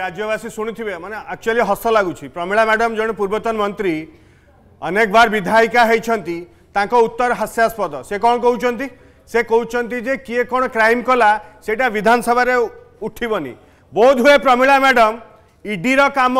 રાજ્યવાસી શુણુવે મને આક્ચુઆલી હસ લાગુଛି પ્રમીળા મેડમ જણે પૂર્વતન મંત્રી અનેક વાર વિધાયિકા હોઈଛନ୍ତି ତାଙ୍କ ଉତ୍ତର ହାସ୍ୟାସ୍ପଦ ସେ କ'ଣ କହୁଛନ୍ତି ସେ କହୁଛନ୍ତି ଯେ କିଏ କ'ଣ କ୍ରାଇମ୍ କଲା ସେଇଟା ବିଧାନସଭାରେ ଉଠିବନି ବୋଧ ହୁଏ ପ୍ରମିଳା ମ୍ୟାଡ଼ାମ୍ ଇଡିର କାମ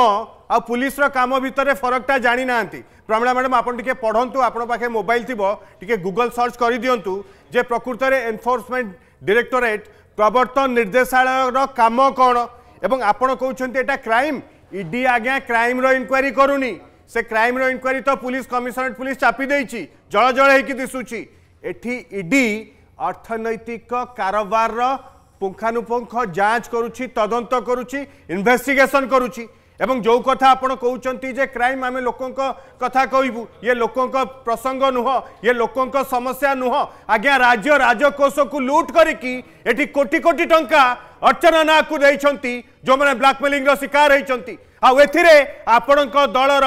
ଆଉ ପୁଲିସର କାମ ଭିତରେ ଫରକଟା ଜାଣିନାହାନ୍ତି ପ୍ରମିଳା ମ୍ୟାଡ଼ାମ୍ ଆପଣ ଟିକେ ପଢ଼ନ୍ତୁ ଆପଣଙ୍କ ପାଖେ ମୋବାଇଲ୍ ଥିବ ଟିକେ ଗୁଗଲ୍ ସର୍ଚ୍ଚ କରିଦିଅନ୍ତୁ ଯେ ପ୍ରକୃତରେ ଏନ୍ଫୋର୍ସମେଣ୍ଟ ଡିରେକ୍ଟୋରେଟ୍ ପ୍ରବର୍ତ୍ତନ ନିର୍ଦ୍ଦେଶାଳୟର କାମ କ'ଣ एवं आपड़ कौन क्राइम इडी आज्ञा क्राइम रनक्वारी करूनी से क्राइम रनक्वारी तो पुलिस कमिशनरेट पुलिस चापी दे जल जल हो दिशुची इडी e अर्थनैतिक कारबार पुंगानुपुख जांच करुच्ची तदंत करुच्ची इनभेस्टिगेसन करुच्ची एवं जो कथा आप कहते क्राइम आम लोक कथा कहू ये लोक प्रसंग नुह ये लोक समस्या नुह आज्ञा राज्य राजकोष को लुट करोटि कोटी टाइम ଅର୍ଚ୍ଚନା ନାଁକୁ ଦେଇଛନ୍ତି ଯେଉଁମାନେ ବ୍ଲାକମେଲିଂର ଶିକାର ହୋଇଛନ୍ତି ଆଉ ଏଥିରେ ଆପଣଙ୍କ ଦଳର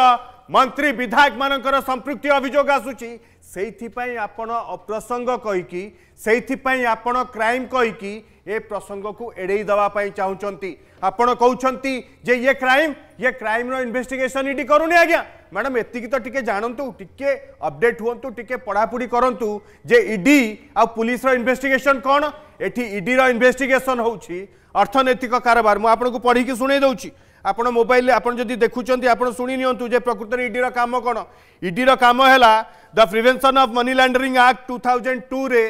ମନ୍ତ୍ରୀ ବିଧାୟକମାନଙ୍କର ସମ୍ପୃକ୍ତି ଅଭିଯୋଗ ଆସୁଛି ସେଇଥିପାଇଁ ଆପଣ ଅପ୍ରସଙ୍ଗ କହିକି ସେଇଥିପାଇଁ ଆପଣ କ୍ରାଇମ୍ କହିକି ଏ ପ୍ରସଙ୍ଗକୁ ଏଡ଼େଇ ଦେବା ପାଇଁ ଚାହୁଁଛନ୍ତି ଆପଣ କହୁଛନ୍ତି ଯେ ଇଏ କ୍ରାଇମ୍ ଇଏ କ୍ରାଇମ୍ର ଇନଭେଷ୍ଟିଗେସନ୍ ଇଡି କରୁନି ଆଜ୍ଞା ম্যাডাম এতিকি তো টিকে জাণতু টিকে অপডেট হুঁতু টিকে পড়াপড়ি করতু যে ইডি আলিশর ইনভেস্টিগেসন কোণ এটি ইডির ইনভেস্টিগেসন হচ্ছে অর্থনৈতিক কারবার মু আপনার পড়িকি শুনে দেছি ଆପଣ ମୋବାଇଲରେ ଆପଣ ଯଦି ଦେଖୁଛନ୍ତି ଆପଣ ଶୁଣି ନିଅନ୍ତୁ ଯେ ପ୍ରକୃତରେ ଇଡିର କାମ କ'ଣ ଇଡିର କାମ ହେଲା the prevention of money laundering act two thousand ଟୁରେ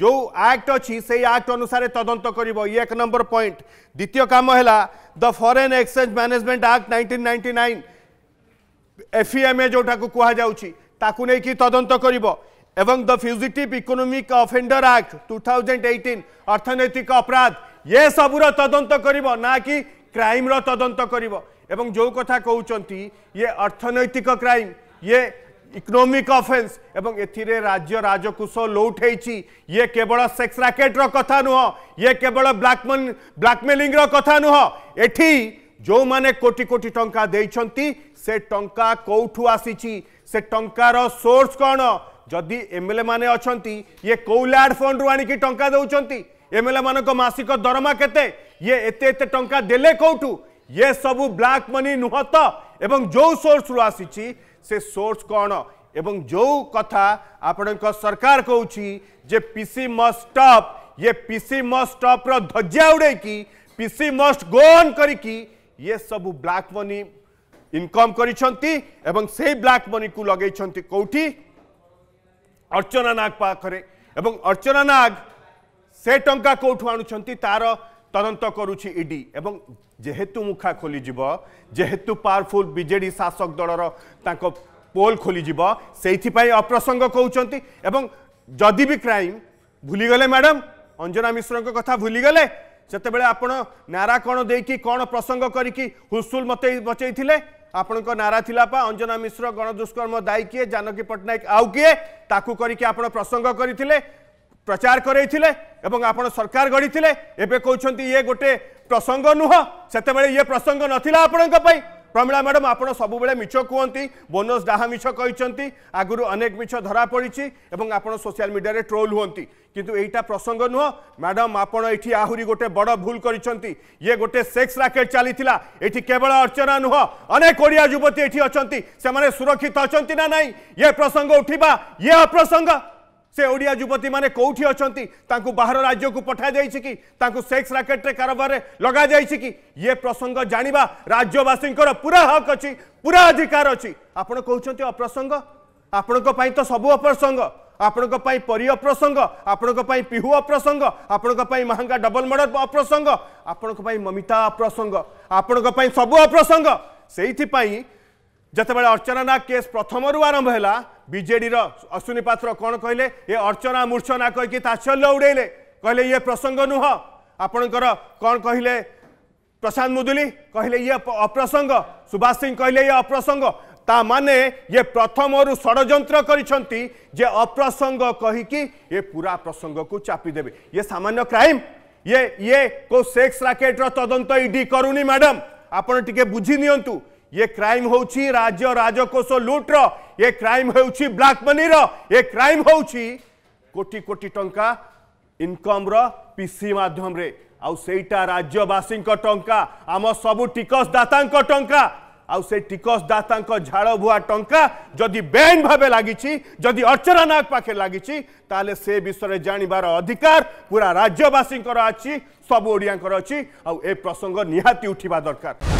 ଯେଉଁ ଆକ୍ଟ ଅଛି ସେଇ ଆକ୍ଟ ଅନୁସାରେ ତଦନ୍ତ କରିବ ଇଏ ଏକ ନମ୍ବର ପଏଣ୍ଟ ଦ୍ୱିତୀୟ କାମ ହେଲା the foreign exchange management act nineteen ninety nine FEMA जोटा को कहा जाउची ताकु कि तदंत करबो एवं the fugitive act two thousand 2018 अर्थनैतिक अपराध ये सबुर तदंत करबो ना कि क्राइम रो तदंत करबो जो कथा कहउचंती ये अर्थनैतिक क्राइम ये इकोनोमिक अफेन्स एवं राज्य राजकोष लौटेची ये केवल सेक्स राकेट रो कथा नुह ये केवल ब्लैकमेलिंग रो कथा नुह एटी जो माने कोटि कोटी टंका देछंती से टंका कोठु आसीची से टंका रो सोर्स कौन जदि एमएलए माने अछंती ये कोलाड फोन रो आनी की टंका देउछंती एमएलए मान को दरमा के ये दे एते ये सब ब्लैक मनी नुहत एवं जो सोर्स रो आसी से सोर्स कोन एवं जो कथा आपण को सरकार कहउची पीसी मस्ट ये पीसी मस्ट स्टॉप उड़े कि पीसी मस्ट गो ऑन करी ये सबु ब्लाक मनी ইনকম କରିଛନ୍ତି ଏବଂ ସେଇ ବ୍ଲାକ୍ ମନିକୁ ଲଗେଇଛନ୍ତି କେଉଁଠି ଅର୍ଚ୍ଚନା ନାଗ ପାଖରେ ଏବଂ ଅର୍ଚ୍ଚନା ନାଗ ସେ ଟଙ୍କା କେଉଁଠୁ ଆଣୁଛନ୍ତି ତାର ତଦନ୍ତ କରୁଛି ଇଡି ଏବଂ ଯେହେତୁ ମୁଖା ଖୋଲିଯିବ ଯେହେତୁ ପାୱାରଫୁଲ୍ ବିଜେଡ଼ି ଶାସକ ଦଳର ତାଙ୍କ ପୋଲ୍ ଖୋଲିଯିବ ସେଇଥିପାଇଁ ଅପ୍ରସଙ୍ଗ କହୁଛନ୍ତି ଏବଂ ଯଦି ବି କ୍ରାଇମ୍ ଭୁଲିଗଲେ ମ୍ୟାଡ଼ାମ୍ ଅଞ୍ଜନା ମିଶ୍ରଙ୍କ କଥା ଭୁଲିଗଲେ ଯେତେବେଳେ ଆପଣ ନାରା କ'ଣ ଦେଇକି କ'ଣ ପ୍ରସଙ୍ଗ କରିକି ହୁସୁଲ ମତେ ବଚେଇଥିଲେ ଆପଣଙ୍କ ନାରା ଥିଲା ପା ଅଞ୍ଜନା ମିଶ୍ର ଗଣଦୁଷ୍କର୍ମ ଦାୟୀ କିଏ ଜାନକୀ ପଟ୍ଟନାୟକ ଆଉ କିଏ ତାକୁ କରିକି ଆପଣ ପ୍ରସଙ୍ଗ କରିଥିଲେ ପ୍ରଚାର କରେଇଥିଲେ ଏବଂ ଆପଣ ସରକାର ଗଢ଼ିଥିଲେ ଏବେ କହୁଛନ୍ତି ଇଏ ଗୋଟେ ପ୍ରସଙ୍ଗ ନୁହଁ ସେତେବେଳେ ଇଏ ପ୍ରସଙ୍ଗ ନଥିଲା ଆପଣଙ୍କ ପାଇଁ ପ୍ରମିଳା ମ୍ୟାଡ଼ାମ୍ ଆପଣ ସବୁବେଳେ ମିଛ କୁହନ୍ତି ବୋନସ୍ ଡାହା ମିଛ କହିଛନ୍ତି ଆଗରୁ ଅନେକ ମିଛ ଧରାପଡ଼ିଛି ଏବଂ ଆପଣ ସୋସିଆଲ ମିଡ଼ିଆରେ ଟ୍ରୋଲ୍ ହୁଅନ୍ତି କିନ୍ତୁ ଏଇଟା ପ୍ରସଙ୍ଗ ନୁହଁ ମ୍ୟାଡ଼ାମ୍ ଆପଣ ଏଠି ଆହୁରି ଗୋଟେ ବଡ଼ ଭୁଲ କରିଛନ୍ତି ଇଏ ଗୋଟେ ସେକ୍ସ ରାକେଟ୍ ଚାଲିଥିଲା ଏଠି କେବଳ ଅର୍ଚ୍ଚନା ନୁହଁ ଅନେକ ଓଡ଼ିଆ ଯୁବତୀ ଏଠି ଅଛନ୍ତି ସେମାନେ ସୁରକ୍ଷିତ ଅଛନ୍ତି ନା ନାହିଁ ଇଏ ପ୍ରସଙ୍ଗ ଉଠିବା ଇଏ ଅପ୍ରସଙ୍ଗ से ओडिया युवती मैंने कौटी अच्छा बाहर राज्य को पठा जाइए कि सेक्स राकेट रे कारबार लगा जाइए कि ये प्रसंग जाना राज्यवासी पूरा हक अच्छी पूरा अधिकार अच्छी आपण कहते अप्रसंग आपण तो सब अप्रसंग ଆପଣଙ୍କ ପାଇଁ ପରୀ ଅପ୍ରସଙ୍ଗ ଆପଣଙ୍କ ପାଇଁ ପିହୁ ଅପ୍ରସଙ୍ଗ ଆପଣଙ୍କ ପାଇଁ ମହଙ୍ଗା ଡବଲ ମର୍ଡର ଅପ୍ରସଙ୍ଗ ଆପଣଙ୍କ ପାଇଁ ମମିତା ଅପ୍ରସଙ୍ଗ ଆପଣଙ୍କ ପାଇଁ ସବୁ ଅପ୍ରସଙ୍ଗ ସେଇଥିପାଇଁ ଯେତେବେଳେ ଅର୍ଚ୍ଚନା ନାଗ କେସ୍ ପ୍ରଥମରୁ ଆରମ୍ଭ ହେଲା ବିଜେଡିର ଅଶ୍ୱିନୀ ପାତ୍ର କ'ଣ କହିଲେ ଏ ଅର୍ଚ୍ଚନା ମୂର୍ଚ୍ଛନା କହିକି ତାତ୍ସଲ୍ୟ ଉଡ଼େଇଲେ କହିଲେ ଇଏ ପ୍ରସଙ୍ଗ ନୁହଁ ଆପଣଙ୍କର କ'ଣ କହିଲେ ପ୍ରଶାନ୍ତ ମୁଦୁଲି କହିଲେ ଇଏ ଅପ୍ରସଙ୍ଗ ସୁଭାଷ ସିଂ କହିଲେ ଇଏ ଅପ୍ରସଙ୍ଗ ତା ମାନେ ଇଏ ପ୍ରଥମରୁ ଷଡ଼ଯନ୍ତ୍ର କରିଛନ୍ତି ଯେ ଅପ୍ରସଙ୍ଗ କହିକି ଏ ପୁରା ପ୍ରସଙ୍ଗକୁ ଚାପିଦେବେ ଇଏ ସାମାନ୍ୟ କ୍ରାଇମ୍ ଇଏ ଇଏ କେଉଁ ସେକ୍ସ ରାକେଟର ତଦନ୍ତ ଇଡି କରୁନି ମ୍ୟାଡ଼ାମ୍ ଆପଣ ଟିକେ ବୁଝି ନିଅନ୍ତୁ ये क्राइम होउछि राज्य राजकोष लुट्र ये क्राइम होउछि ब्लैक मनी ये क्राइम होउछि कोटी कोटी टंका इनकम रो पीसी माध्यम रे राज्यवासी को टंका आम सब टिकस दाता को टंका आउ से टिकस दाता को झाड़ भुआ टंका जदि बेन भाव लगी जदि अर्चना नायक पाखे लगी से विषय जानवर जानिबार अधिकार पूरा राज्यवासी अच्छी सब ओडिया को अछि प्रसंग निहाती उठवा दरकार